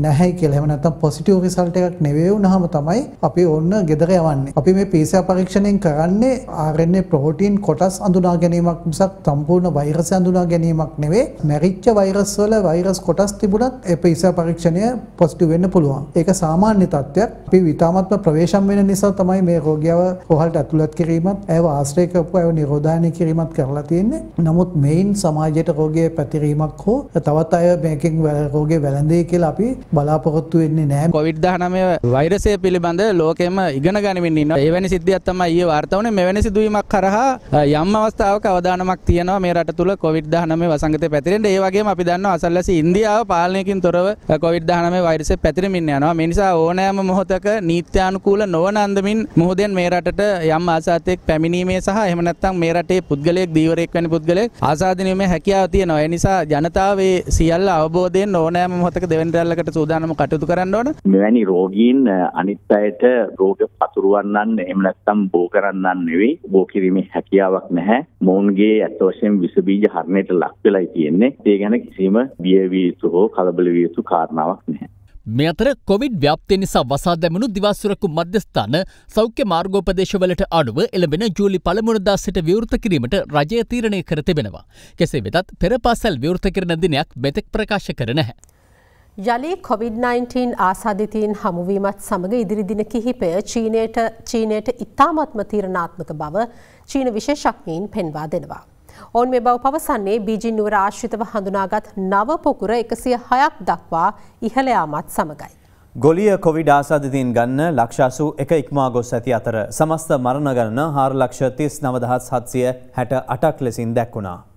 නැහැ කියලා. එහෙම නැත්නම් පොසිටිව් රිසල්ට් එකක් නෙවෙයි වුණාම තමයි අපි ඕන්න ගෙදර යවන්නේ. අපි මේ PCR විශේෂ පරීක්ෂණයෙන් කරන්නේ RNA ප්‍රෝටීන් කොටස් අඳුනා ගැනීමක් මිසක් සම්පූර්ණ වෛරසය අඳුනා ගැනීමක් නෙවෙයි. මැරිච්ච වෛරස් වල වෛරස් කොටස් තිබුණත් ඒ විශේෂ පරීක්ෂණය පොසිටිව් වෙන්න පුළුවන්. ඒක සාමාන්‍ය තත්ත්වයක්. අපි විතාමත්ම ප්‍රවේශම් වෙන නිසා තමයි මේ රෝගියව කොහල්ට ඇතුළත් කිරීමත් ඇව ආශ්‍රය කරපු ඇව නිරෝධායනය කිරීමත් කරලා තියෙන්නේ. නමුත් මේන් සමාජයට රෝගයේ පැතිරීමක් හෝ තවත් අය මේකෙන් රෝගේ වැළඳේ කියලා අපි බලාපොරොත්තු වෙන්නේ නැහැ. කොවිඩ් 19 වෛරසය පිළිබඳ ලෝකෙම ඉගෙන ගනිමින් ඉන්නවා. එවැනි අනෙක් දෙයක් තමයි ඊයේ වාර්තා වුණේ මෙවැනි සිදුවීමක් කරහා යම් අවස්ථාවක අවදානමක් තියෙනවා මේ රට තුල COVID-19 වසංගතය පැතිරෙන්න. ඒ වගේම අපි දන්නවා අසල්ලාසි ඉන්දියාව පාලනයකින් තොරව COVID-19 වෛරසය පැතිරෙමින් යනවා. මේ නිසා ඕනෑම මොහොතක නීත්‍යානුකූල නොවන අන්දමින් මොහොතෙන් මේ රටට යම් ආසාතයෙක් පැමිණීමේ සහ එහෙම නැත්නම් මේ රටේ පුද්ගලයෙක් දීවරයෙක් වැනි පුද්ගලයෙක් ආසාදිනීමේ හැකියාව තියෙනවා. ඒ නිසා ජනතාවේ සියල්ල අවබෝධයෙන් ඕනෑම මොහොතක දෙවෙනි රැල්ලකට සූදානම් කටයුතු කරන්න ඕන. මෙවැනි රෝගීන් අනිත් අයට රෝග පතුරවන්නන් එහෙම නැත්තම් බෝ කරන්නන් නෙවෙයි බෝ කිරීමේ හැකියාවක් නැහැ මොවුන්ගේ ඇත්ත වශයෙන් විස බීජ හරණයට ලක් වෙලායි තියෙන්නේ ඒ ගැන කිසිම බිය විය යුතු හෝ කලබල විය යුතු කාරණාවක් නැහැ මේ අතර කොවිඩ් ව්‍යාප්තිය නිසා වසා දැමුණු දිවාසුරකු මධ්‍යස්ථාන සෞඛ්‍ය මාර්ගෝපදේශවලට අනුව එළඹෙන ජූලි පළමුවනදා සිට විවෘත කිරීමට රජය තීරණය කර තිබෙනවා. කෙසේ වෙතත් පෙර පාසල් විවෘත කරන දිනයක් මෙතෙක් ප්‍රකාශ කර නැහැ. යළි COොVID-19 ආසාධිතීන් හමුවීමත් සමඟ ඉදිරිදින කිහිපය චීනයට චීනයට ඉතාමත්ම තීරණාත්මක බව චීන විශේෂක්ඥීන් පෙන්වා දෙනවා. ඔවන් මේ බව පවසන්නේ බීජින් නුවර ආශ්‍රිතව හඳුනාගත් නව පොකුර එකසිය හයක් දක්වා ඉහළයාමත් සමඟයි. ගොලිය කොවිඩ ආසාධිතීන් ගන්න ලක්ෂාසු එක ඉක්මා ගොස් ඇති අතර සමස්ත මරණ ගන්න හාර ලක්ෂ තිස් නවදහත් සත්සිය හැට අටක් ලෙසින් දැක්වුණා.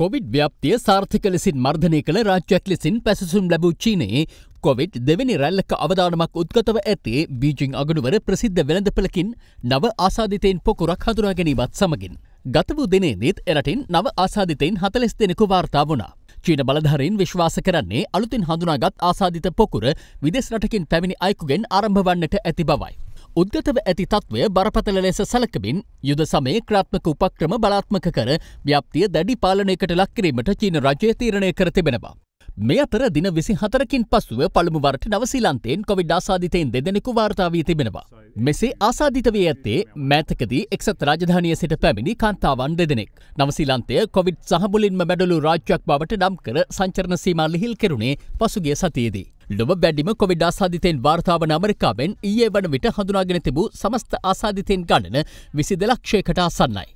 කොවිඩ් ව්‍යප්තිය සාර්ථක ලෙසින් මර්ධනය කළ රාජ්‍යයක් ලෙසින් පැසසුම් ලැබූ චීනයේ කොවිඩ් දෙවැනි රැල්ලක අවධානමක් උද්ගතව ඇත්තේ බීජිං අගනුවර ප්‍රසිද්ධ වෙළඳපලකින් නව ආසාධිතයෙන් පොකුරක් හඳුනා ගැනීමත් සමගින්. ගත වූ දිනේදීත් එරටින් නව ආසාධිතයින් හතලෙස් දෙනෙකු වාර්තා වුණා. චීන බලධාරීන් විශ්වාස කරන්නේ අලුතින් හඳුනාගත් ආසාධිත පොකුර විදෙස් රටකින් පැමිණි අයකුගෙන් ආරම්භ වන්නට ඇති බවයි. උද්ගතව ඇති තත්ත්වය බරපතල ලෙස සලකමින් යුද සමයේ ක්‍රාත්මක උපක්‍රම බලාත්මක කර ව්‍යප්තිය දැඩි පාලනයකට ලක්කිරීමට චීන රජය තීරණය කර තිබෙනවා. මේ අතර දින විසි හතරකින් පසුව පළමුවරට නවසීලන්තයෙන් කොවිඩ් ආසාධිතයෙන් දෙදෙනෙකු වාර්තාාවී තිබෙනවා. මෙසේ ආසාධිත වී ඇත්තේ මෑතකදී එක්සත් රාජධානය සිට පැමිණි කාන්තාවන් දෙදෙනෙක්. නවසීලන්තය කොවිඩ් සහමුලින්ම මැඩලු රාජ්‍යයක් බවට නම් කර සංචරණ සීමල්ලිහිල් කෙරුණේ පසුගේ සතියේදී. ලොබ වැඩිම කොවිඩ් ආසාධිතයෙන් වාර්තාවන අමරිකාවෙන් ඊයේ වන විට හඳුනාගෙන තිබූ සමස්ත ආසාධිතයෙන් ගණන විසි දෙලක්ෂයකට අසන්නයි.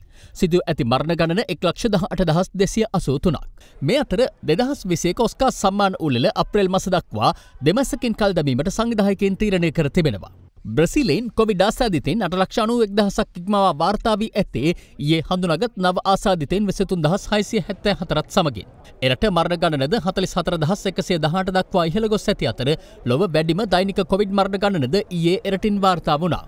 සිදු ඇති මරණ ගණන එක් ලක්ෂ දහ අට දහස් දෙසිය අසූ තුනක්. මේ අතර දෙදහස් විසේ කොස්කා සම්මාන උල්ලල අප්‍රෙල් මස දක්වා දෙමසකින් කල් දැමීමට සංවිධායකෙන් තීරණය කර තිබෙනවා. බ්‍රසිලෙන් කොවිඩ ආසාධිතෙන් අටලක්ෂණුව එක්දහසක් ඉක්මවා වාර්තාාවී ඇතේ ඒ හඳුනගත් නව ආසාධිතෙන් වෙසතුන් දහස් හයිසිය හැත්තෑ හතරත් සමගින්. එරට මරණ ගණනද හතලි සතර දහස් එකසේ දහට දක්වා ඉහළ ගොස් ඇති අතර ලොව වැඩිම දෛනික කොවිඩ් මරණ ගණනද ඒ එරටින් වාර්තා වුණා.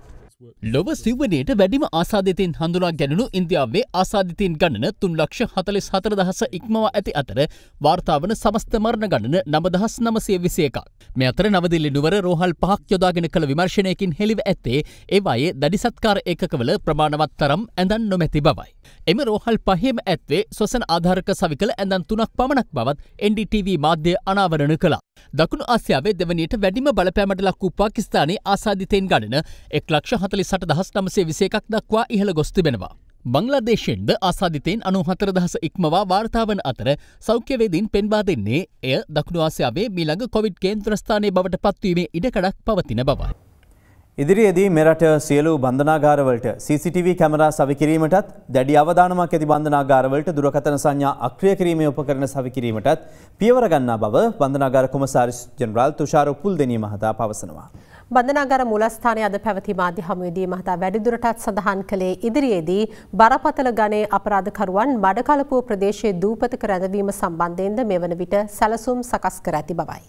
ලොව සිවනයට වැඩිම ආසාධිතයෙන් හඳුනා ගැනුණු ඉන්දියාවේ ආසාධිතයෙන් ගණන තුන් ලක්ෂ හතලිස් හතර දහස ඉක්මවා ඇති අතර වාර්තාාවන සමස්ත මරණ ගණන නමදහස් නමසය විසයකක් මෙ අතර නවදිල්ලි නුවර රෝහල් පහක් යොදාගෙන කළ විමර්ශණයකින් හෙළිව ඇත්තේ ඒවායේ දැඩිසත්කාර ඒකවල ප්‍රමාණවත් තරම් ඇඳන් නොමැති බවයි. එම රෝහල් පහෙම ඇත්වේ සොසන ආධාරක සවිකල ඇඳන් තුනක් පමණක් බවත් NDTV මාධ්‍ය අනාවරණ කලා. දකුණු ආසියාවේ දෙවනියට වැඩිම බලපෑමට ලක්වූ පාකිස්ථානයේ ආසාධිතයෙන් ගණන එක් ලක්ෂ හතලි සට දහස් නමසේ විසේකක් දක්වා ඉහළ ගොස් තිබෙනවා. බංලාදේශයෙන්ද ආසාධිතයෙන් අනු හතර දහස ඉක්මවා වාර්තාවන අතර සෞඛ්‍යවේදීන් පෙන්වා දෙන්නේ එය දකුණු ආසියාවේ මීළඟ කොවිඩ් කේන්ද්‍රස්ථානය බවට පත්වීමේ ඉඩකඩක් පවතින බවයි. ඉදිරියේදී මෙරට සියලු බන්ධනාගාරවලට CCTV කැමරා සවිකිරීමටත් දැඩි අවධානමක් ඇති බන්ධනාගාරවලට දුරකථන සංඥා අක්‍රිය කිරීමේ උපකරණ සවිකිරීමටත් පියවර ගන්නා බව බන්ධනාගාර කොමසාරිස් ජෙනරාල් තුෂාර උපුල්දෙනී මහතා පවසනවා. බන්ධනාගාර මූලස්ථානය අද පැවති මාධ්‍ය හමුවේදී මහතා වැඩිදුරටත් සඳහන් කළේ ඉදිරියේදී බරපතල ගණේ අපරාධකරුවන් බඩකලපුව ප්‍රදේශයේ දූපතක රැඳවීම සම්බන්ධයෙන්ද මෙවන විට සැලසුම් සකස් කර ඇති බවයි.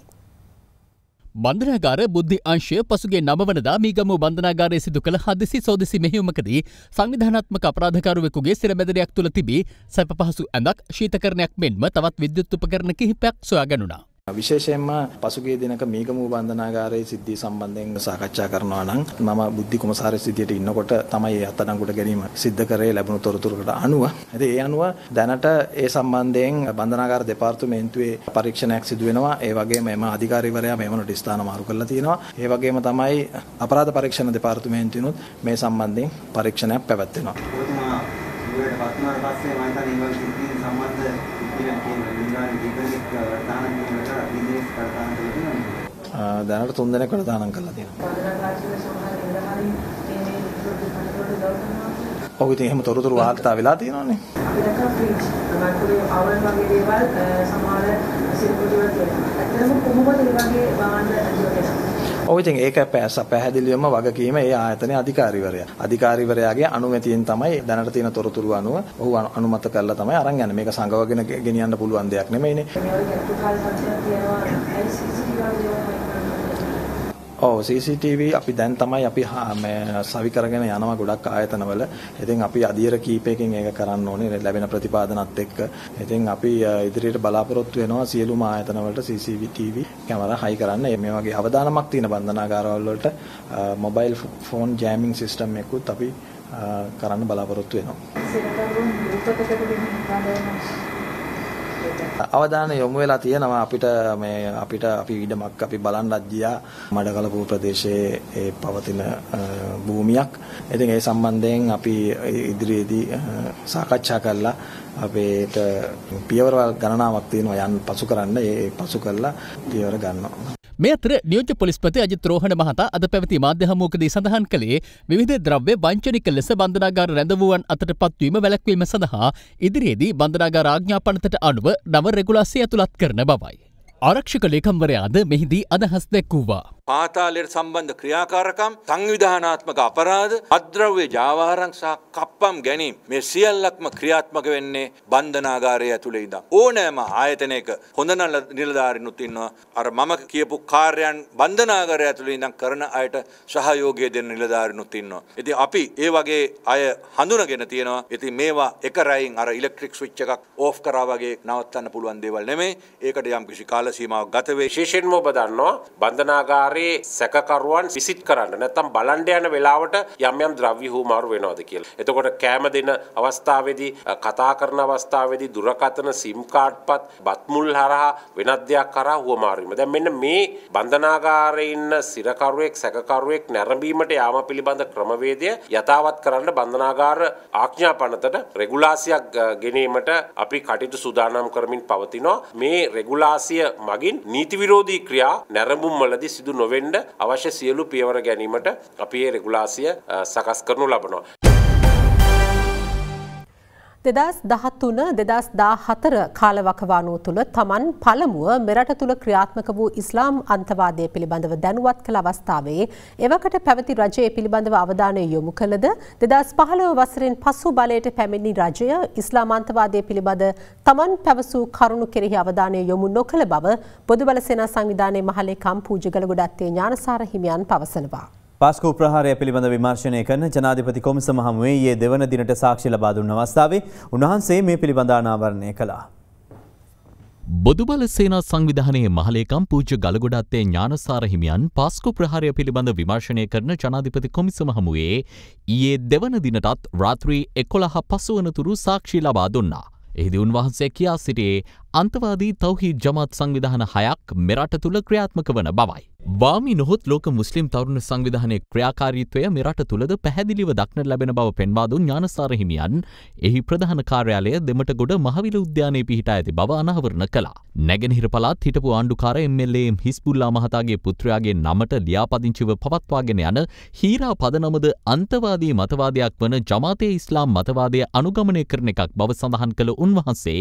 බන්ධනාගාර බුද්ධි අංශය පසුගේ නමවනදා මීගම බන්ධනාගාරය සිදු කළ හදිසි සෝදිසි මෙහිුමකදී සංවිධානත්මක අපරාධකරුවෙකුගේ සිරමැදරයක් තුළ තිබී සැප පහසු ඇඳක් ශීතකරණයක් මෙන්ම තවත් විද්‍යුත්තුපකරණ කිහිපයක් සොයා ගැනුණා. විශේෂයෙන්ම පසුගිය දිනක මීගමු බන්ධනාගාරයේ සිද්ධිය සම්බන්ධයෙන් සාකච්ඡා කරනවා නම් මම බුද්ධි කුමසාරයේ සිටියට ඉන්නකොට තමයි ඒ අත්අඩංගුවට ගැනීම සිද්ධ කරේ ලැබුණු තොරතුරකට අනුව. ඉතින් ඒ අනුව දැනට ඒ සම්බන්ධයෙන් බන්ධනාගාර දෙපාර්තමේන්තුවේ පරීක්ෂණයක් සිදු වෙනවා. ඒ වගේම එම අධිකාරීවරයා මේ වනට ස්ථාන මාරු කරලා තියෙනවා. ඒ වගේම තමයි අපරාධ පරීක්ෂණ දෙපාර්තමේන්තුවිනුත් මේ සම්බන්ධයෙන් පරීක්ෂණයක් පැවැත්වෙනවා. ඔබතුමා ඉවරට පස්සේ මම හිතන්නේ ඉවන් සිද්ධිය සම්බන්ධ ඉතිරම් කියන විද්‍යාවේ දීපනික දැනට තුන් දෙනෙක් වැඩ දානම් කරලා තියෙනවා. ඔව් ඉතින් එහෙම තොරතුරු වාර්තා වෙලා තියෙනවානේ. අපි දැක්කා ෆ්‍රිජ්. තමයි අවුල් වගේ දේවල් සමහර සිල්පුතුවල තියෙනවා. ඇත්තටම කොහොමද මේ වගේ බාහන්න ඔව් ඉතින් ඒක පැහැදිලිවම වගකීම ඒ ආයතනයේ අධිකාරිවරයා. අධිකාරිවරයාගේ අනුමැතියෙන් තමයි දැනට තියෙන තොරතුරු අනුව ඔහු අනුමත කරලා තමයි අරන් යන්නේ. මේක සංගවගෙන ගෙනියන්න පුළුවන් දෙයක් නෙමෙයිනේ. ඔව් CCTV අපි දැන් තමයි අපි සවි කරගෙන යනවා ගොඩක් ආයතනවල. ඉතින් අපි අධියර කීපයකින් ඒක කරන්න ඕනේ ලැබෙන ප්‍රතිපාදනත් එක්ක. ඉතින් අපි ඉදිරියට බලාපොරොත්තු වෙනවා සියලුම ආයතනවලට CCTV කැමරා හයි කරන්න. මේ වගේ අවදානමක් තියෙන බන්ධනාගාරවල වලට මොබයිල් ෆෝන් ජෑමින් සිස්ටම් එකකුත් අපි කරන්න බලාපොරොත්තු වෙනවා. අවධානය යොමු වෙලා තියෙනවා අපිට මේ අපිට අපි ඉඩමක් අපි බලන්නත් ගියා මඩකලපුව ප්‍රදේශයේ ඒ පවතින භූමියක්. ඉතින් ඒ සම්බන්ධයෙන් අපි ඉදිරියේදී සාකච්ඡා කළා අපේට පියවර ගණනාවක් තියෙනවා යන් පසු කරන්න ඒ පසු කළා පියවර ගන්නවා. මේ අතර නියෝජ්‍ය පොලිස්පති අජිත් රෝහණ මහතා අද පැවති මාධ්‍ය හමුවකදී සඳහන් කළේ විවිධ ද්‍රව්‍ය වංචනික ලෙස බන්ධනාගාර රැඳවුවන් අතට පත්වීම වැළැක්වීම සඳහා ඉදිරියේදී බන්ධනාගාර ආඥාපනතට අනුව නව රෙගුලාසි ඇතුළත් කරන බවයි. ආරක්ෂක ලේකම්වරයාද මෙහිදී අදහස් දැක්වූවා. පාතාලයට සම්බන්ධ ක්‍රියාකාරකම් සංවිධානාත්මක අපරාධ අද්‍රව්‍ය ජාවාරං සහ කප්පම් ගැනීම මේ සියල්ලක්ම ක්‍රියාත්මක වෙන්නේ බන්ධනාගාරය ඇතුළේ ඉඳන් ඕනෑම ආයතනයක හොඳ නල නිලධාරිනුත් ඉන්නවා අර මම කියපු කාර්යයන් බන්ධනාගාරය ඇතුළේ ඉඳන් කරන අයට සහයෝගය දෙන නිලධාරිනුත් ඉන්නවා ඉතින් අපි ඒ වගේ අය හඳුනගෙන තියෙනවා ඉතින් මේවා එක රැයින් අර ඉලෙක්ට්‍රික් ස්විච් එකක් ඕෆ් කරා වගේ නවත්තන්න පුළුවන් දේවල් නෙමෙයි ඒකට යම් කිසි කාල සීමාවක් ගත වේ විශේෂයෙන්ම ඔබ දන්නවා බන්ධනාගාරය හරි සැකකරුවන් විසිට් කරන්න නැත්තම් බලන්ඩ යන වෙලාවට යම් යම් ද්‍රව්‍ය හුමාරු වෙනවද කියලා. එතකොට කෑම දෙන අවස්ථාවේදී කතා කරන අවස්ථාවේදී දුරකථන සිම් කාඩ් පත් බත් මුල් හරහා වෙනත් දෙයක් කරා හුවමාරු වීම. දැන් මෙන්න මේ බන්ධනාගාරයේ ඉන්න සිරකරුවෙක් සැකකරුවෙක් නැරඹීමට යාම පිළිබඳ ක්‍රමවේදය යථාවත් කරන්න බන්ධනාගාර ආඥා පනතට රෙගුලාසියක් ගෙනීමට අපි කටයුතු සූදානම් කරමින් පවතිනවා. මේ රෙගුලාසිය මගින් නීතිවිරෝධී ක්‍රියා නැරඹුම්වලදී සිදු නොවේ නොවෙන්ඩ අවශ්‍ය සියලු පියවර ගැනීමට අපේ රෙගුලාසිය සකස් කරනු ලබනවා. දෙදස් දහත්තුන දෙදස් දා හතර කාලවකවානුව තුළ තමන් පළමුුව මෙරට තුළ ක්‍රියාත්මක වූ ඉස්ලාම් අන්තවාදය පිළිබඳව දැනුවත් කළ අවස්ථාවේ එවකට පැවති රජයේ පිළිබඳව අවධානය යොමු කළද දෙදස් පහළව වසරෙන් පසු බලයට පැමිණි රජය ඉස්ලාමන්තවාදය පිළිබඳ තමන් පැවසූ කරුණු කෙරෙහි අවධානය යොමු නොකළ බව බොදු බලසෙන සංවිධානය මහලේ කම් පූජගල ගොඩත්තේ ඥානසාර හිමියන් පවසනවා. පාස්කෝ ප්‍රහාරය පිළිබඳ විමර්ශනය කරන ජනාධිපති කොමිසම හමුවේ ඒ දෙවන දිනට සාක්ෂි ලබා දුන්න අවස්ථාවේ උන්වහන්සේ මේ පිළිබඳ අනාවරණය කළා. බොදුබල සේනා සංවිධානයේ මහලේකම් පූජ්‍ය ගලගොඩත්තේ ඥානසාර හිමියන් පාස්කෝ ප්‍රහාරය පිළිබඳ විමර්ශනය කරන ජනාධිපති කොමිසම හමුවේ ඊයේ දෙවන දිනටත් රාත්‍රී එකොළහ පසුවනතුරු සාක්ෂි ලබා දුන්නා. එහිදී උන්වහන්සේ කියා සිටියේ අන්තවාදී තවහි ජමත් සංවිධාන හයක් මෙරට තුළ ක්‍රියාත්මක වන බවයි. වාමි නොහොත් ලෝක මුස්ලිම් තවරුණ සංවිධානය ක්‍රියාකාරීත්වය මෙරට තුළද පැහැදිලිව දක්න ලැබෙන බව පෙන්වාදු ඥානසාර හිමියන් එහි ප්‍රධාන කාර්යාලය දෙමට ගොඩ මහවිල උද්‍යානයේ පිහිට ඇති බව අනහවරණ කළා. නැගෙනහිර පළාත් හිටපු ආණ්ඩුකාර එම්එල්ඒම් හිස්පුල්ලා මහතාගේ පුත්‍රයාගේ නමට ලියාපදිංචිව පවත්වාගෙන යන හීරා පදනමද අන්තවාදී මතවාදයක් වන ජමාතය ඉස්ලාම් මතවාදය අනුගමනය කරන එකක් බව සඳහන් කළ උන්වහන්සේ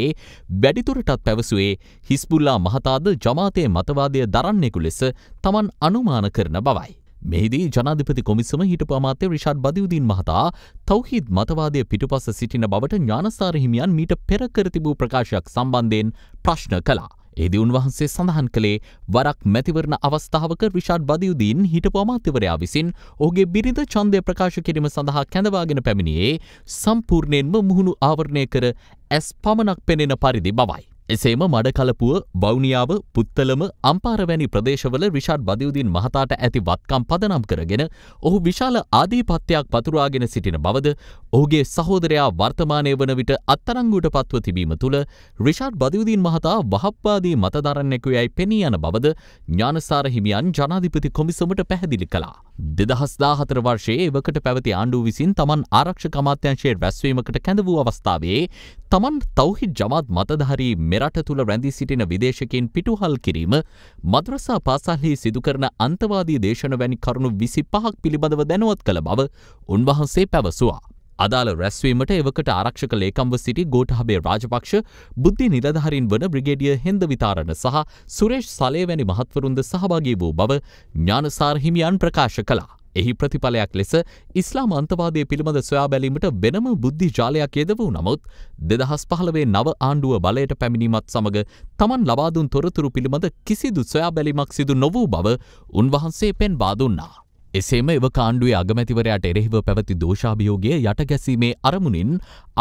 වැඩිතුරටත් පළමුවරක් පැවසුවේ හිස්බුල්ලා මහතාද ජමාතයේ මතවාදය දරන්නෙකු ලෙස තමන් අනුමාන කරන බවයි. මෙහිදී ජනාධිපති කොමිසම හිටපු අමාත්‍ය රිෂාඩ් බදියුදීන් මහතා තවහිද මතවාදය පිටුපස සිටින බවට ඥානසාර හිමියන් මීට පෙර කර තිබූ ප්‍රකාශයක් සම්බන්ධයෙන් ප්‍රශ්න කළා. එහිදී උන්වහන්සේ සඳහන් කළේ වරක් මැතිවරණ අවස්ථාවක රිෂාඩ් බදියුදීන් හිටපු අමාත්‍යවරයා විසින් ඔහුගේ බිරිඳ ඡන්දය ප්‍රකාශ කිරීම සඳහා කැඳවාගෙන පැමිණියේ සම්පූර්ණයෙන්ම මුහුණු ආවරණය කර ඇස් පමණක් පෙනෙන පරිදි බවයි. එසේම මඩකලපුව, වවුනියාව, පුත්තලම, අම්පාර වැනි ප්‍රදේශවල රිෂාඩ් බදියුදීන් මහතාට ඇති වත්කම් පදනම් කරගෙන ඔහු විශාල ආධිපත්‍යයක් පතුරාගෙන සිටින බවද ඔහුගේ සහෝදරයා වර්තමානය වන විට අත්තරංගුවට පත්ව තිබීම තුළ රිෂාඩ් බදියුදීන් මහතා වහප්පාදී මතදරන්නෙකු යැයි පෙනී යන බවද ඥානසාර හිමියන් ජනාධිපති කොමිසමට පැහැදිලි කළා. දෙදහස් දාහතර වර්ෂයේ එවකට පැවති ආණ්ඩුව විසින් තමන් ආරක්ෂක අමාත්‍යංශයේ රැස්වීමකට කැඳවූ අවස්ථාවේ තමන් තවහි ජමාත් මතධහරී මෙරට තුළ රැඳී සිටින විදේශකෙන් පිටුහල් කිරීම මදරසා පාසල්හි සිදුකරන අන්තවාදී දේශන වැනි කරුණු විසි පහක් පිළිබඳව දැනුවත් කළ බව උන්වහන්සේ පැවසවා. අදාළ රැස්වීමට එවකට ආරක්ෂක ලේකම්ව සිටි ගෝටහබේ රාජපක්ෂ බුද්ධි නිලධහරින් වන බ්‍රිගේඩිය හෙන්ද විතාරණ සහ සුරේෂ් සලේ වැනි මහත්වරුන්ද සහභාගී වූ බව ඥානසාරහිමියන් ප්‍රකාශ කලා. එහි ප්‍රතිඵලයක් ලෙස ඉස්ලාම අන්තවාදය පිළිබඳ සොයා බැලීමට වෙනම බුද්ධි ජාලයක් යෙද වූ නමුත් දෙදහස් පහළවේ නව ආණ්ඩුව බලයට පැමිණීමත් සමඟ තමන් ලබාදුන් තොරතුරු පිළිබඳ කිසිදු සොයා බැලීමක් සිදු නොවූ බව උන්වහන්සේ පෙන්වා දුන්නා. එසේම එව කාණ්ඩුවේ අගමැතිවරයාට එරෙහිව පැවති දෝෂාභියෝගය යටගැසීමේ අරමුණින්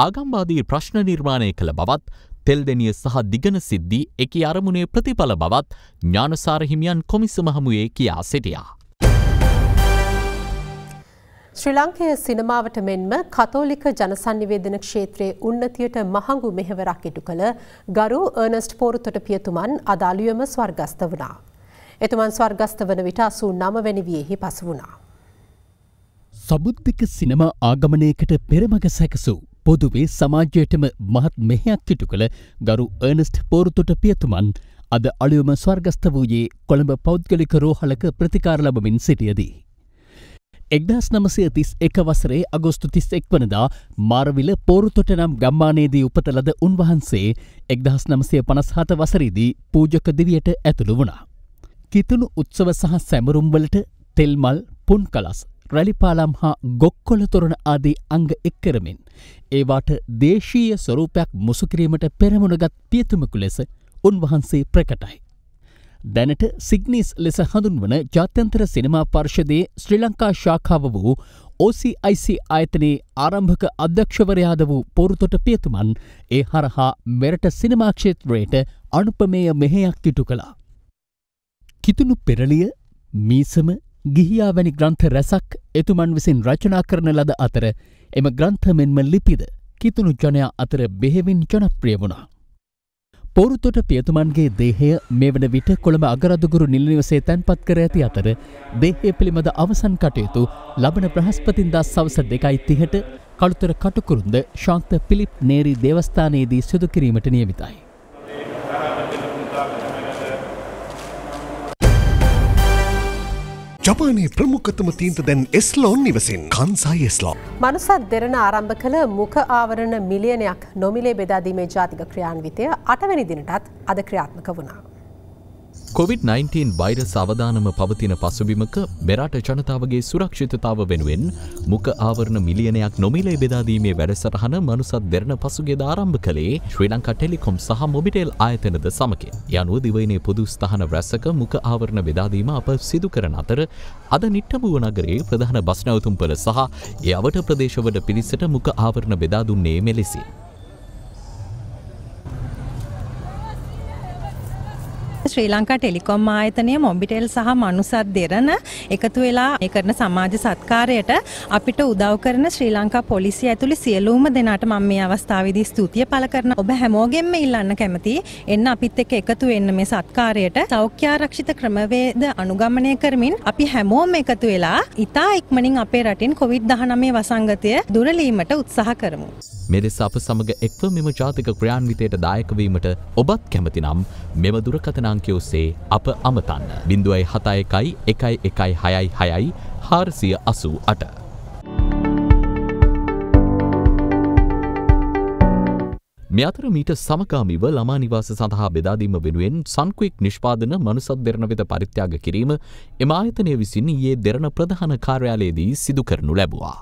ආගම්වාදී ප්‍රශ්න නිර්මාණය කළ බවත් තෙල්දෙනිය සහ දිගන සිද්ධි එකී අරමුණේ ප්‍රතිඵල බවත් ඥානසාර හිමියන් කොමිසම හමුවේ කියා සිටියා. ශ්‍රී ලංකය සිනමාවට මෙන්ම කතෝලික ජනසන්නිවේදන ක්ෂේත්‍රයේ උන්නතියට මහඟු මෙහෙවරක් ඉටු කළ ගරු ඒනස්ට් පෝරුතොට පියතුමන් අදාළුවම ස්වර්ගස්ත වනා. එතුමන් ස්වර්ගස්ත වන විට අසූ නමවැනිවියෙහි පස වුණා. සබුද්ධික සිනමා ආගමනයකට පෙරමග සැකසූ. පොදුවේ සමාජයටම මහත් මෙහයක් ඉටු කළ ගරු ඒනස්ට් පෝරුතොට පියතුමන් අද අලුවම ස්වර්ගස්ත වූයේ කොළඹ පෞද්ගලික රෝහලක ප්‍රතිකාර ලබමින් සිටියදී. එක්දස් නමසය තිස් එක වසරේ අගොස්තු තිස් එක් වනදා මාරවිල පෝරුතොට නම් ගම්මානයේදී උපතලද උන්වහන්සේ එක්දහස් නමසය පනස් හත වසරිදී පූජක දිවියට ඇතුළු වුණා. කිතුුණු උත්සව සහ සැමරුම්වලට තෙල්මල් පුන් කලස් රැලිපාලම් හා ගොක්කොල තොරණ ආදී අංග එක්කරමින්. ඒවාට දේශීය ස්වරූපයක් මුසුකිරීමට පෙරමුණගත් පියතුමකු ලෙස උන්වහන්සේ ප්‍රකටයි. දැනට සිග්නිස් ලෙස හඳුන්වන ජාත්‍යන්තර සිනමා පර්ෂදයේ ශ්‍රී ලංකා ශාඛාව වූ OCIC ආයතනයේ ආරම්භක අධ්‍යක්ෂවරයාද වූ පොරුතොට පියතුමන් ඒ හරහා මෙරට සිනමාක්ෂේත්‍රයට අනුපමේය මෙහෙයක් ඉටු කළා. කිතුුණු පෙරලිය මීසම ගිහියා වැනි ග්‍රන්ථ රැසක් එතුමන් විසින් රචනා කරන ලද අතර එම ග්‍රන්ථ මෙන්ම ලිපිද කිතුුණු ජනයා අතර බෙහෙවින් ජනප්‍රිය වුණා. පොරුතොට පියතුමන්ගේ දේහය මේ වන විට කොළඹ අගරදුගුරු නිල්නිවසේ තැන්පත් කර ඇති අතර දේහය පිළිබඳ අවසන් කටයුතු ලබන ප්‍රහස්පතින්දා සවස දෙකයි තිහට කළුතර කටුකුරුන්ද ශාන්ත පිලිප් නේරී දේවස්ථානයේදී සිදුකිරීමට නියමිතයි. ජපානයේ ප්‍රමුඛතම තීන්ත දැන් එස්ලෝන් නිවසින් කන්සයි එස්ලෝ. මනුසත් දෙරණ ආරම්භ කළ මුඛ ආවරණ මිලියනයක් නොමිලේ බෙදාදීමේ ජාතික ක්‍රියාන්විතය අටවැනි දිනටත් අද ක්‍රියාත්මක වුණා. COVID-19 වෛර සවධානම පවතින පසුබිමක මෙරට ජනතාවගේ සුරක්ෂිතතාව වෙනුවෙන් මුක ආවරණ මිලියනයක් නොමිලේ බෙදාදීමේ වැඩසටහන මනුසත් දෙරන පසුගේ ආරම්භ කළේ ශ්‍රී ලංකා ටෙලිකොම් සහ මොබිටෙල් ආයතනද සමකය. යනුව දිවයිනේ පොදු ස්ථාන රැසක මුක ආවරණ බෙදාදීම අප සිදු කරන අතර අද නිට්ටඹුව නගරයේ ප්‍රධාන බස්නැවතුම්පල සහ යවට ප්‍රදේශවල පිරිසට මුක ආවරණ බෙදා දුන්නේ මෙලෙසි. ශ්‍රී ලංකා ටෙලිකොම් ආයතනය මොම්බිටෙල් සහ මනුසත් දෙරණ එකතු වෙලා කරන සමාජ සත්කාරයට අපිට උදව් කරන ශ්‍රී ලංකා පොලිසිය ඇතුළු සියලුම දෙනාට මම මේ අවස්ථාවේදී ස්තුතිය පළ කරන ඔබ හැමෝගෙන්ම ඉල්ලන්න කැමතියි එන්න අපිත් එක්ක එකතු වෙන්න මේ සත්කාරයට සෞඛ්‍යාරක්ෂිත ක්‍රමවේද අනුගමනය කරමින් අපි හැමෝම එකතු වෙලා ඉතා ඉක්මනින් අපේ රටින් කොවිD-19 වසංගතය දුරලීමට උත්සාහ කරමු. මෙලෙස අප සමග එක්ව මෙම ජාතික ක්‍රියාන්විතයට දායකවීමට ඔබත් කැමතිනම් මෙම දුරකතනං අංකය ඔස්සේ අප අමතන්න. 0.71 1166 488 මේ අතර මීට සමකාමීව ළමා නිවාස සඳහා බෙදාදීම වෙනුවෙන් සංක්වික් නිෂ්පාදන මනුසත් දෙරණ වෙත පරිත්‍යාග කිරීම එම ආයතනය විසින් ඊයේ දෙරණ ප්‍රධාන කාර්යාලයේදී සිදු කරනු ලැබුවා.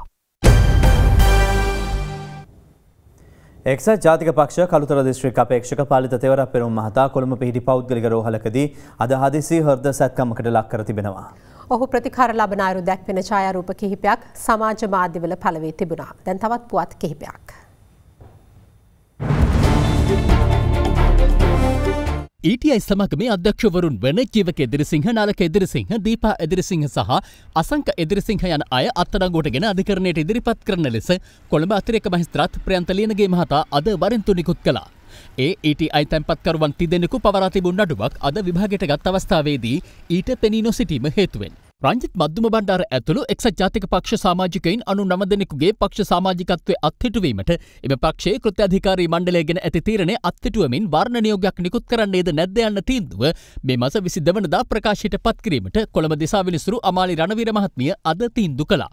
එක්ස ජාතික පක්ෂ කළුතර දිස්ත්‍රික් අපේක්ෂක පාලිත තෙවර පෙරුම් මහතා කොළඹ පිහිටි පෞද්ගලික රෝහලකදී අද හදිසි හෘද සැත්කමකට ලක් කර තිබෙනවා. ඔහු ප්‍රතිකාර ලබන අයුරු දැක්වෙන ඡායාරූප කිහිපයක් සමාජ මාධ්‍යවල පළ වී තිබුණා. දැන් තවත් පුවත් කිහිපයක්. ඊටයි e සමගමේ අධ්‍යක්ෂවරුන් වන ජීවක එදිරිසිංහ නාලක එදිරිසිංහ දීපා එදිරිසිංහ සහ අසංක එදිරිසිංහ යන අය අත්තරංගෝටගෙන අධිකරණයට ඉදිරිපත් කරන ලෙස කොළඹ අතිරේක මහිස්ත්‍රාත් ප්‍රයන්තලියනගේ මහතා අද වරින්තු නිකුත් කළා. ඒ ඊට e අයිතැන්පත්කරුවන් තිදෙනෙකු පවරාතිබුන් අඩුවක් අද විභාගයට ගත් අවස්ථාවේදී ඊට පෙනී නොසිටීම හේතුවෙන්. රංජිත් මධ්දුම බණ්ඩාර ඇතුළු එක්සත් ජාතික පක්ෂ සාමාජිකයින් අනු නමදෙනෙකුගේ පක්ෂ සාමාජිකත්වය අත්හිටුවීමට එම පක්ෂයේ කෘත්‍යාධිකාරී මණ්ඩලය ගැන ඇති තීරණය අත්හිටුවමින් වර්ණ නියෝගයක් නිකුත් කරන්නේද නැද්ද යන්න තීන්දුව මේ මස 22 වෙනිදා ප්‍රකාශයට පත් කිරීමට කොළඹ දිසා විනිසුරු අමාලි රණවීර මහත්මිය අද තීන්දු කළා.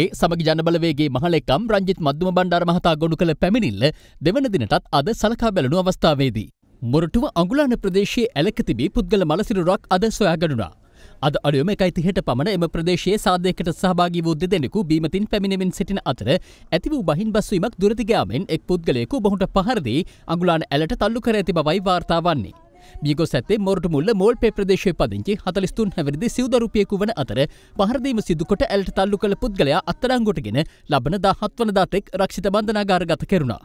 ඒ සමග ජනබලවේගේ මහලෙකම් රංජිත් මධ්දුම බණ්ඩාර මහතා ගොනු කළ පැමිණිල්ල දෙවන දිනටත් අද සලකා බැලුණු අවස්ථාවේදී. මොරටුව අඟුලාන ප්‍රදේශයේ ඇලක තිබී පුද්ගල මලසිරුරක් අද සොයාගනුනා. අද අලුයම එකයිතිහට පමණ එම ප්‍රදේශයේ සාධයකට සහභාගී වූ දෙදෙනෙකු බීමතින් පැමිණෙමින් සිටින අතර ඇති වූ බහින් බස්වීමක් දුරදිගයාමෙන් එක් පුද්ගලයෙකු බොහුට පහරදී අගුලාන ඇලට තල්ලු කර ඇති බවයි වාර්තා වන්නේ. මියගො සැත්තේ මොරට මුල්ල මෝල් පේ ප්‍රදේශය පදිංචි හතලිස්තුන් හැවිරිදි සිවදරුපියෙකු වන අතර පහරදීම සිදුකොට ඇලට තල්ලු කළ පුද්ගලයා අත්තරංගොටගෙන ලබන දහත්වනදාතෙක් රක්ෂිත බන්ධනාගාරගත කෙරුණා.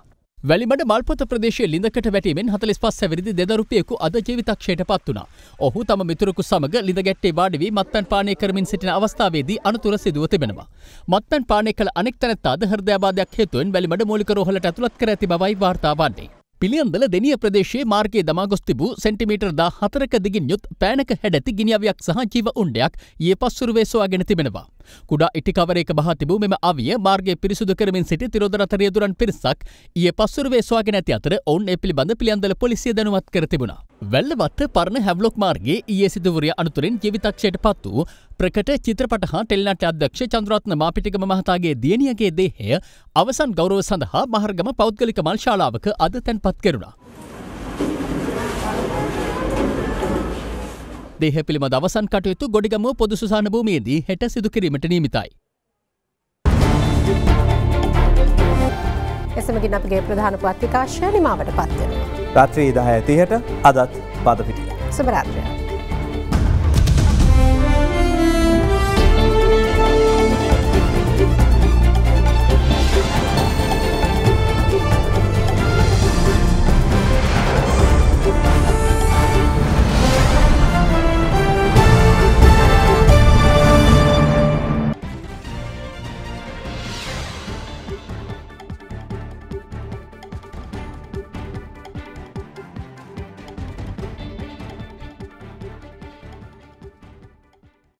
වැලිබඩ මල්පොත ප්‍රදේශය ලිඳකට වැටීමෙන් හතලිස් පස් සැවිරිදි දෙදරුපියෙකු අද ජීවිතක්ෂයට පත් වුණා. ඔහු තම මිතුරකු සමඟ ලිඳ ගැට්ටේ වාඩි වී මත්තන් පානය කරමින් සිටින අවස්ථාවේදී අනතුර සිදුව තිබෙනවා. මත්තන් පානය කළ අනෙක් තැනත්තාද හෘදයාබාධයක් හේතුවෙන් වැලිබඩ මූලික රෝහලට ඇතුළත් කර ඇති බවයි වාර්තා වන්නේ. පිළියන්දල දෙනිය ප්‍රදේශයේ මාර්ගයේ දමාගොස් තිබූ සෙන්ටිමීටර් දා හතරක දිගින් යුත් පෑනක හැඩැති ගිනිියවයක් සහ ජීව උණ්ඩයක් ඒ පස්සුරුවේ සොයාගෙන තිබෙනවා. කුඩා ඉටිකවරේක බහ තිබූ මෙම අවිය මාර්ගය පිරිසුදු කරමින් සිටි තිරෝදරතරියදුරන් පිරිසක් ඒ පස්සුරුවේ සොයාගෙන ඇති අතර ඔවුන් ඒ පිළිබඳ පිළියන්දල පොලිසිය දැනුවත් කර තිබුණා. වැල්ලවත්ත පරණ හැවලොක් මාර්ගේ ඒ සිදුවරිය අනතුරෙන් ජෙවිතක්ෂයට පත් වූ ප්‍රකට චිත්‍රපට හා ටෙල්නට අධ්‍යක්ෂ චන්ද්‍රත්න මාපිටිකම මහතාගේ දියණියගේ දේහය අවසන් ගෞරව සඳහා මහර්ගම පෞද්ගලික මල් ශාලාවක අද තැන්පත් කෙරුණා. දේහ පිළිබඳ අවසන් කටයුතු ගොඩිගමුව පොදු සුසාන භූමියේදී හෙට සිදු කිරීමට නීමිතයි. එසමගින් අපගේ ප්‍රධාන පත්තිකාශය නිමාවට පත්වෙනවා. රාත්‍රී දාහ ඇතිහට අදත් පදපිටිය. සුබරාත්‍රය.